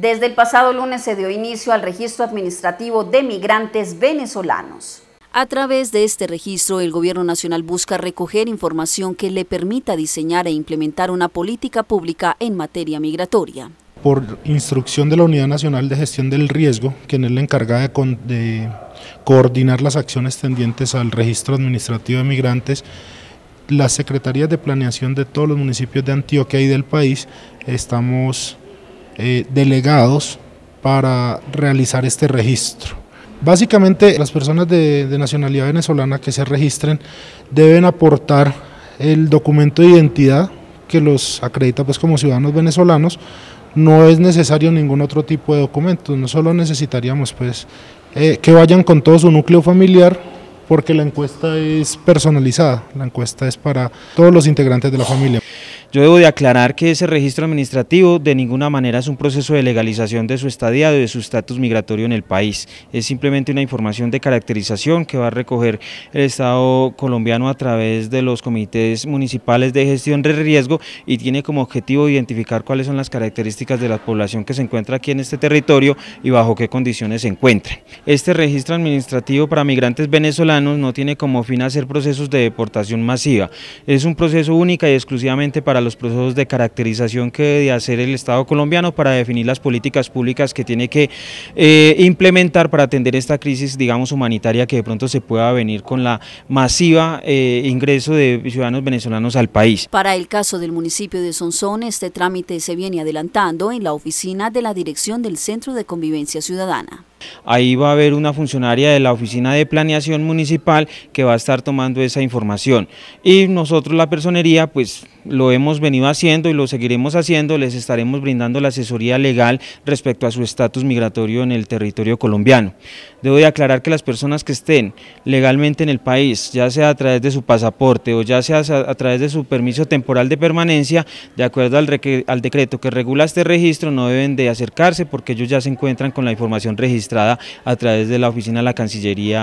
Desde el pasado lunes se dio inicio al registro administrativo de migrantes venezolanos. A través de este registro, el Gobierno Nacional busca recoger información que le permita diseñar e implementar una política pública en materia migratoria. Por instrucción de la Unidad Nacional de Gestión del Riesgo, quien es la encargada de, coordinar las acciones tendientes al registro administrativo de migrantes, las secretarías de planeación de todos los municipios de Antioquia y del país estamos eh, delegados para realizar este registro. Básicamente las personas de, nacionalidad venezolana que se registren deben aportar el documento de identidad que los acredita pues como ciudadanos venezolanos. No es necesario ningún otro tipo de documento, no solo necesitaríamos pues eh, que vayan con todo su núcleo familiar porque la encuesta es personalizada, la encuesta es para todos los integrantes de la familia. Yo debo de aclarar que ese registro administrativo de ninguna manera es un proceso de legalización de su estadía o de su estatus migratorio en el país. Es simplemente una información de caracterización que va a recoger el Estado colombiano a través de los comités municipales de gestión de riesgo y tiene como objetivo identificar cuáles son las características de la población que se encuentra aquí en este territorio y bajo qué condiciones se encuentre. Este registro administrativo para migrantes venezolanos no tiene como fin hacer procesos de deportación masiva. Es un proceso única y exclusivamente para los procesos de caracterización que debe hacer el Estado colombiano para definir las políticas públicas que tiene que eh, implementar para atender esta crisis, digamos, humanitaria que de pronto se pueda venir con la masiva eh, ingreso de ciudadanos venezolanos al país. Para el caso del municipio de Sonsón, este trámite se viene adelantando en la oficina de la Dirección del Centro de Convivencia Ciudadana. Ahí va a haber una funcionaria de la Oficina de Planeación Municipal que va a estar tomando esa información. Y nosotros la personería pues lo hemos venido haciendo y lo seguiremos haciendo, les estaremos brindando la asesoría legal respecto a su estatus migratorio en el territorio colombiano. Debo de aclarar que las personas que estén legalmente en el país, ya sea a través de su pasaporte o ya sea a través de su permiso temporal de permanencia, de acuerdo al, decreto que regula este registro, no deben de acercarse porque ellos ya se encuentran con la información registrada a través de la oficina de la Cancillería